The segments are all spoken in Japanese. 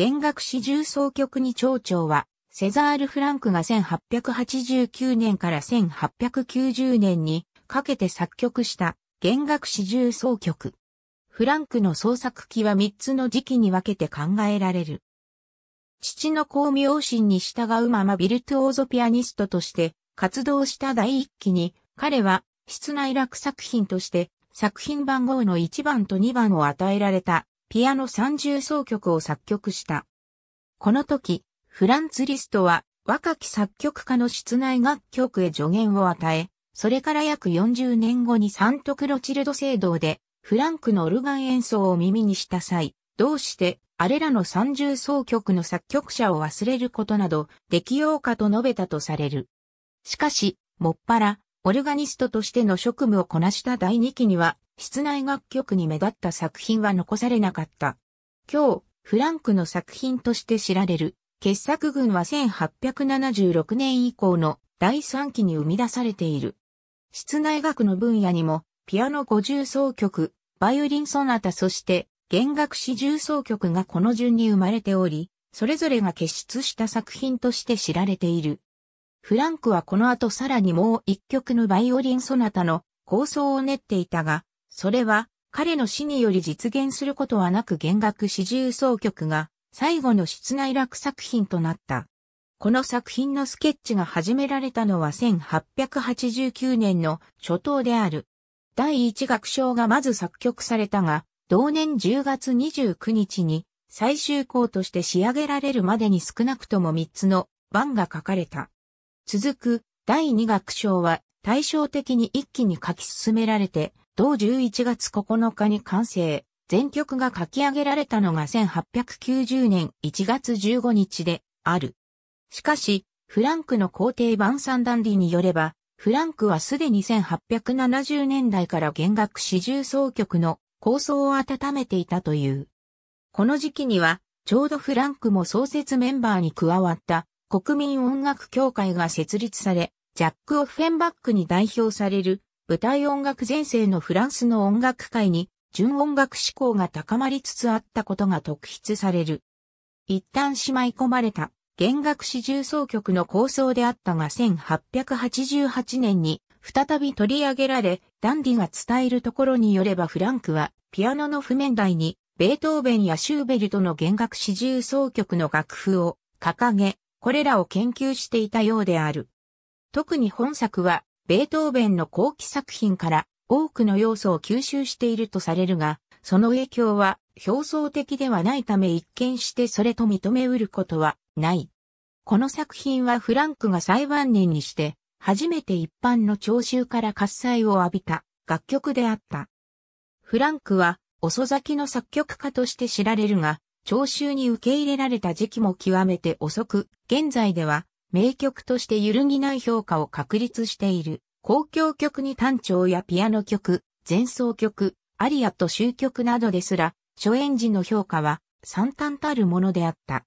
弦楽四重奏曲に蝶々は、セザール・フランクが1889年から1890年にかけて作曲した弦楽四重奏曲。フランクの創作期は3つの時期に分けて考えられる。父の光明心に従うままビルトオーゾピアニストとして活動した第一期に、彼は室内楽作品として作品番号の1番と2番を与えられたピアノ三重奏曲を作曲した。この時、フランツ・リストは若き作曲家の室内楽曲へ助言を与え、それから約40年後にサントクロチルド聖堂でフランクのオルガン演奏を耳にした際、どうしてあれらの三重奏曲の作曲者を忘れることなどできようかと述べたとされる。しかし、もっぱら、オルガニストとしての職務をこなした第二期には、室内楽曲に目立った作品は残されなかった。今日、フランクの作品として知られる、傑作群は1876年以降の第3期に生み出されている。室内楽の分野にも、ピアノ50奏曲、バイオリンソナタそして、弦楽四重奏曲がこの順に生まれており、それぞれが結出した作品として知られている。フランクはこの後さらにもう一曲のバイオリンソナタの構想を練っていたが、それは、彼の死により実現することはなく弦楽四重奏曲が最後の室内楽作品となった。この作品のスケッチが始められたのは1889年の初頭である。第一楽章がまず作曲されたが、同年10月29日に最終稿として仕上げられるまでに少なくとも3つの番が書かれた。続く第二楽章は対照的に一気に書き進められて、同11月9日に完成、全曲が書き上げられたのが1890年1月15日である。しかし、フランクの皇帝サンダンディによれば、フランクはすでに1870年代から弦楽四重奏曲の構想を温めていたという。この時期には、ちょうどフランクも創設メンバーに加わった国民音楽協会が設立され、ジャック・オフェンバックに代表される舞台音楽全盛のフランスの音楽界に、純音楽志向が高まりつつあったことが特筆される。一旦しまい込まれた、弦楽四重奏曲の構想であったが1888年に、再び取り上げられ、ダンディが伝えるところによればフランクは、ピアノの譜面台に、ベートーベンやシューベルトの弦楽四重奏曲の楽譜を掲げ、これらを研究していたようである。特に本作は、ベートーベンの後期作品から多くの要素を吸収しているとされるが、その影響は表層的ではないため一見してそれと認めうることはない。この作品はフランクが裁判人にして初めて一般の聴衆から喝采を浴びた楽曲であった。フランクは遅咲きの作曲家として知られるが、聴衆に受け入れられた時期も極めて遅く、現在では名曲として揺るぎない評価を確立している。公共曲に単調やピアノ曲、前奏曲、アリアと終曲などですら、初演時の評価は惨憺たるものであった。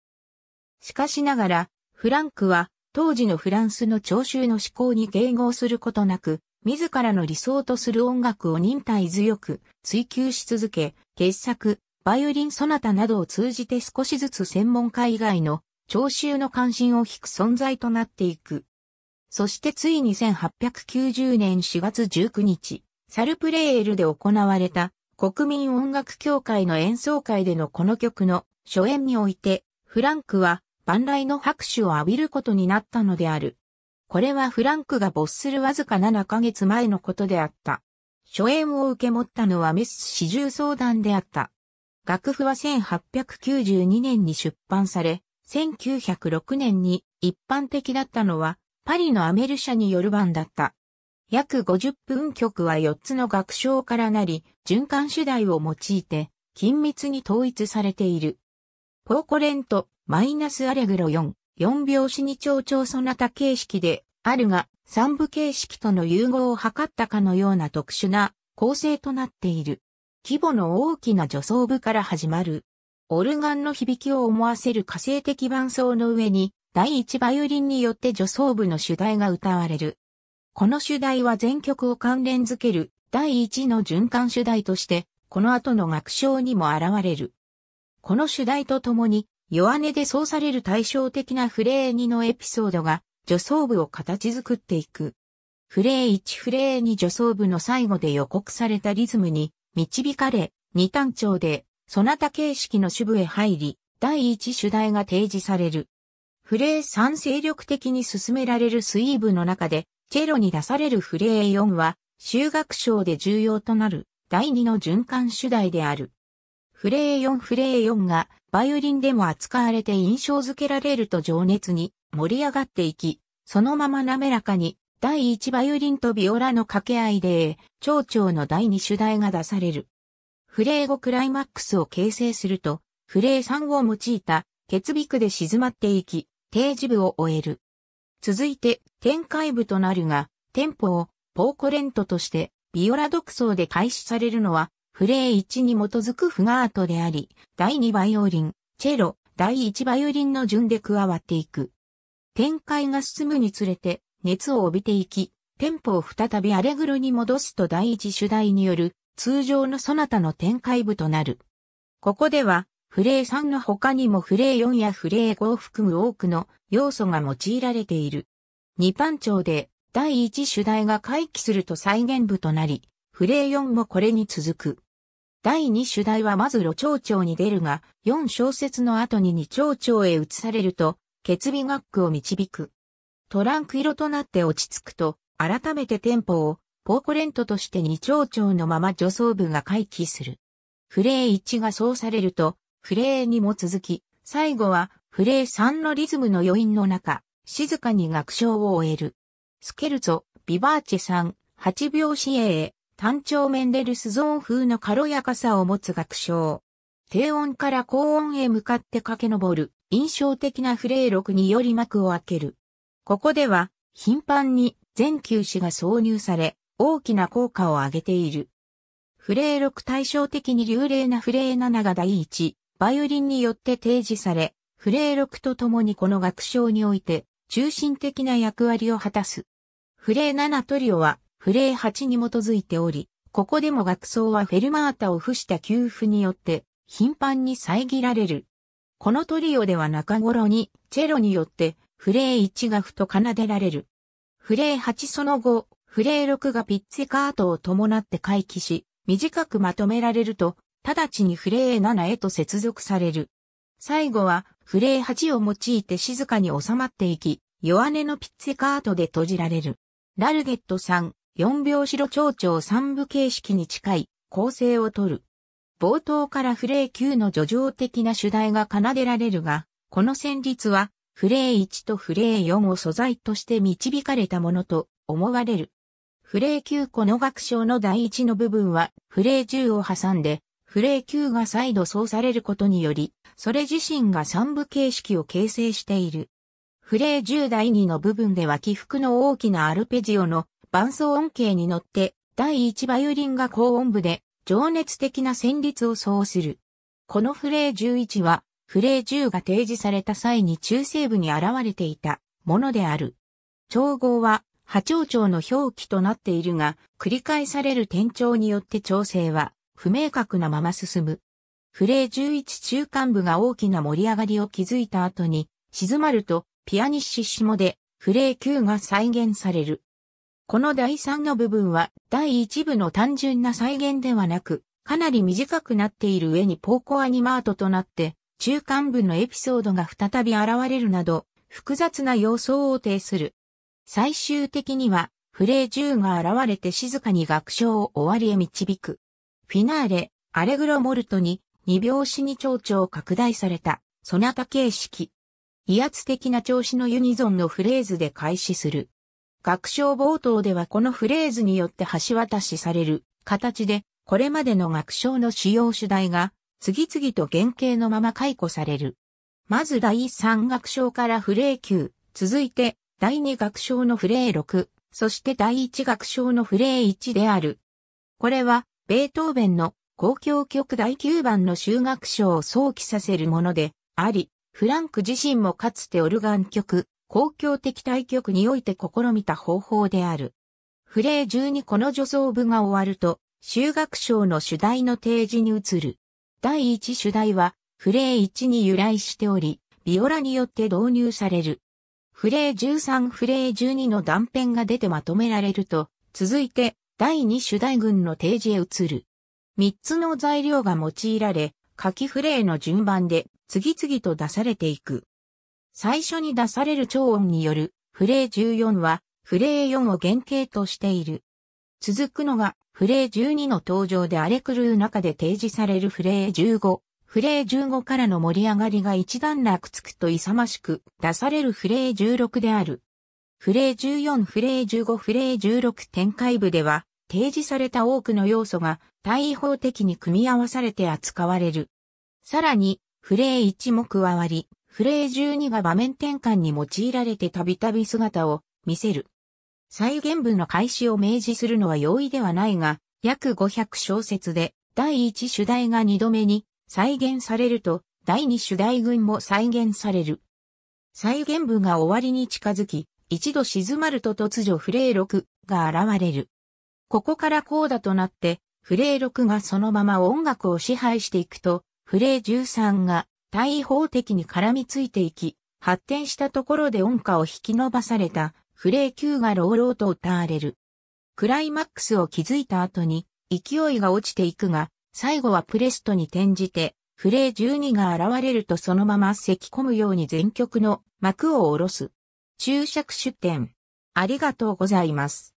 しかしながら、フランクは、当時のフランスの聴衆の思考に迎合することなく、自らの理想とする音楽を忍耐強く追求し続け、傑作、バイオリンソナタなどを通じて少しずつ専門家以外の聴衆の関心を引く存在となっていく。そしてついに1890年4月19日、サルプレールで行われた国民音楽協会の演奏会でのこの曲の初演において、フランクは万来の拍手を浴びることになったのである。これはフランクが没するわずか7ヶ月前のことであった。初演を受け持ったのはメス四重相談であった。楽譜は1892年に出版され、1906年に一般的だったのは、パリのアメル社による版だった。約50分曲は4つの楽章からなり、循環主題を用いて、緊密に統一されている。ポーコレント、マイナスアレグロ4、4拍子に長調ソナタ形式で、あるが、三部形式との融合を図ったかのような特殊な構成となっている。規模の大きな助走部から始まる。オルガンの響きを思わせる火星的伴奏の上に、第一バイオリンによって助走部の主題が歌われる。この主題は全曲を関連づける第一の循環主題として、この後の楽章にも現れる。この主題とともに、弱音でそうされる対照的なフレー2のエピソードが、助走部を形作っていく。フレー1フレー2助走部の最後で予告されたリズムに導かれ、二単調でそなた形式の主部へ入り、第一主題が提示される。フレー3精力的に進められるスイーブの中で、チェロに出されるフレー4は、修学賞で重要となる第2の循環主題である。フレー4フレー4がバイオリンでも扱われて印象づけられると情熱に盛り上がっていき、そのまま滑らかに第1バイオリンとビオラの掛け合いで、蝶々の第2主題が出される。フレー5クライマックスを形成すると、フレー3を用いた、血尾区で静まっていき、定時部を終える。続いて、展開部となるが、テンポを、ポーコレントとして、ビオラ独奏で開始されるのは、フレー1に基づくフガートであり、第2バイオリン、チェロ、第1バイオリンの順で加わっていく。展開が進むにつれて、熱を帯びていき、テンポを再びアレグロに戻すと第1主題による通常のそなたの展開部となる。ここでは、フレー3の他にもフレー4やフレー5を含む多くの要素が用いられている。二番長で第一主題が回帰すると再現部となり、フレー4もこれに続く。第二主題はまず路長長に出るが、4小節の後に二長長へ移されると、決備学区を導く。トランク色となって落ち着くと、改めてテンポをポーコレントとして二丁長のまま助走部が回帰する。フレー1がそうされると、フレー2も続き、最後はフレー3のリズムの余韻の中、静かに楽章を終える。スケルツォ、ビバーチェさん、8秒子へ、単調メンデルスゾーン風の軽やかさを持つ楽章。低音から高音へ向かって駆け上る、印象的なフレー6により幕を開ける。ここでは、頻繁に全球詞が挿入され、大きな効果を上げている。フレー6対照的に流麗なフレー7が第一、バイオリンによって提示され、フレー6とともにこの楽章において、中心的な役割を果たす。フレー7トリオは、フレー8に基づいており、ここでも楽奏はフェルマータを付した給付によって、頻繁に遮られる。このトリオでは中頃に、チェロによって、フレー1がふと奏でられる。フレー8その後、フレー6がピッツィカートを伴って回帰し、短くまとめられると、直ちにフレー7へと接続される。最後は、フレー8を用いて静かに収まっていき、弱音のピッツィカートで閉じられる。ラルゲット3、4子白蝶々3部形式に近い構成をとる。冒頭からフレー9の叙情的な主題が奏でられるが、この旋律は、フレー1とフレー4を素材として導かれたものと思われる。フレー9個の楽章の第一の部分は、フレー10を挟んで、フレー9が再度創されることにより、それ自身が三部形式を形成している。フレー10第2の部分では起伏の大きなアルペジオの伴奏音形に乗って、第1バイオリンが高音部で、情熱的な旋律を奏する。このフレー11は、フレー10が提示された際に中西部に現れていたものである。調合は波長長の表記となっているが、繰り返される転調によって調整は不明確なまま進む。フレー11中間部が大きな盛り上がりを築いた後に、静まるとピアニッシッシモでフレー9が再現される。この第3の部分は第1部の単純な再現ではなく、かなり短くなっている上にポーコアニマートとなって、中間部のエピソードが再び現れるなど、複雑な様相を呈する。最終的には、フレー10が現れて静かに楽章を終わりへ導く。フィナーレ、アレグロモルトに、二拍子に蝶々拡大された、そなた形式。威圧的な調子のユニゾンのフレーズで開始する。楽章冒頭ではこのフレーズによって橋渡しされる形で、これまでの楽章の主要主題が、次々と原型のまま解雇される。まず第3楽章からフレー級、続いて第二楽章のフレー6、そして第一楽章のフレー1である。これは、ベートーベンの公共曲第9番の修学章を想起させるものであり、フランク自身もかつてオルガン曲、公共的対局において試みた方法である。フレー中にこの助走部が終わると、修学章の主題の提示に移る。第1主題は、フレー1に由来しており、ビオラによって導入される。フレー13フレー12の断片が出てまとめられると、続いて第2主題群の提示へ移る。3つの材料が用いられ、書きフレーの順番で次々と出されていく。最初に出される超音によるフレー14はフレー4を原型としている。続くのがフレー12の登場で荒れ狂う中で提示されるフレー15、フレー15からの盛り上がりが一段落つくと勇ましく出されるフレー16である。フレー14、フレー15、フレー16展開部では、提示された多くの要素が対位法的に組み合わされて扱われる。さらに、フレー1も加わり、フレー12が場面転換に用いられてたびたび姿を見せる。再現部の開始を明示するのは容易ではないが、約500小節で第1主題が2度目に再現されると、第二種大群も再現される。再現部が終わりに近づき、一度静まると突如フレー6が現れる。ここからコーダとなって、フレー6がそのまま音楽を支配していくと、フレー13が対法的に絡みついていき、発展したところで音歌を引き伸ばされた、フレー9が朗々と歌われる。クライマックスを築いた後に、勢いが落ちていくが、最後はプレストに転じて、フレー12が現れるとそのまま咳込むように全曲の幕を下ろす。注釈出典。ありがとうございます。